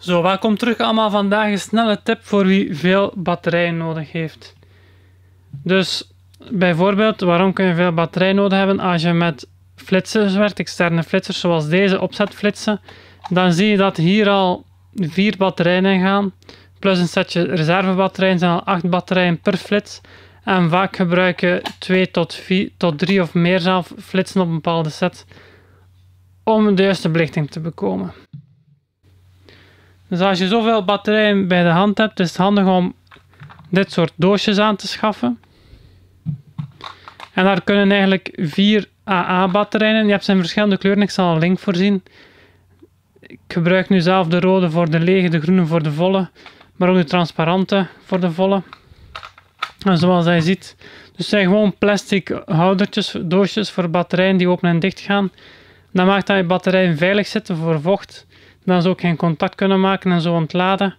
Zo, welkom terug allemaal. Vandaag een snelle tip voor wie veel batterijen nodig heeft. Dus bijvoorbeeld, waarom kun je veel batterij nodig hebben als je met flitsers werkt, externe flitsers zoals deze, opzetflitsen. Dan zie je dat hier al vier batterijen in gaan, plus een setje reservebatterijen, zijn al acht batterijen per flits. En vaak gebruik je twee tot, vier, tot drie of meer zelf flitsen op een bepaalde set om de juiste belichting te bekomen. Dus als je zoveel batterijen bij de hand hebt, is het handig om dit soort doosjes aan te schaffen. En daar kunnen eigenlijk vier AA-batterijen in. Je hebt ze in verschillende kleuren, ik zal een link voorzien. Ik gebruik nu zelf de rode voor de lege, de groene voor de volle, maar ook de transparante voor de volle. En zoals je ziet, dus zijn gewoon plastic houdertjes, doosjes voor batterijen die open en dicht gaan. Dat maakt dat je batterijen veilig zitten voor vocht dan zou ik geen contact kunnen maken en zo ontladen.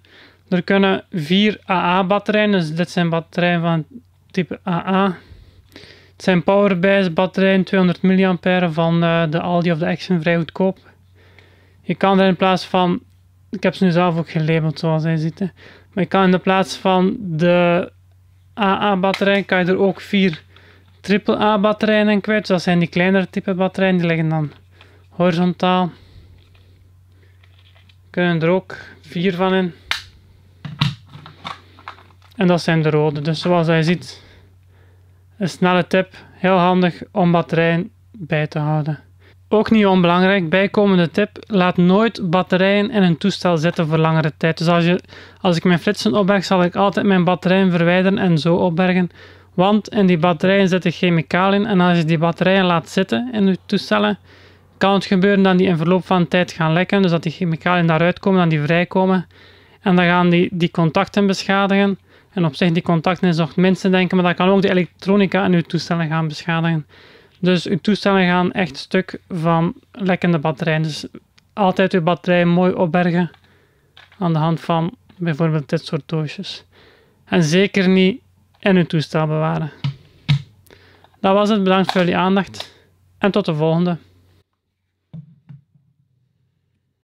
Er kunnen vier AA-batterijen, dus dit zijn batterijen van type AA. Het zijn powerbase batterijen, 200 mA van eh, de Aldi of de Action, vrij goedkoop. Je kan er in plaats van, ik heb ze nu zelf ook gelabeld zoals zij zitten, maar je kan in de plaats van de AA-batterij, kan je er ook vier AAA-batterijen in kwijt. dat zijn die kleinere type batterijen, die liggen dan horizontaal kunnen er ook vier van in. En dat zijn de rode. Dus zoals je ziet, een snelle tip. Heel handig om batterijen bij te houden. Ook niet onbelangrijk, bijkomende tip, laat nooit batterijen in een toestel zitten voor langere tijd. Dus als, je, als ik mijn flitsen opberg, zal ik altijd mijn batterijen verwijderen en zo opbergen. Want in die batterijen zitten chemicaliën en als je die batterijen laat zitten in je toestellen, kan het gebeuren dat die in verloop van tijd gaan lekken, dus dat die chemicaliën daaruit komen, dat die vrijkomen. En dan gaan die, die contacten beschadigen. En op zich, die contacten is nog mensen denken, maar dat kan ook de elektronica in uw toestellen gaan beschadigen. Dus uw toestellen gaan echt stuk van lekkende batterijen. Dus altijd uw batterij mooi opbergen aan de hand van bijvoorbeeld dit soort doosjes. En zeker niet in uw toestel bewaren. Dat was het, bedankt voor jullie aandacht en tot de volgende.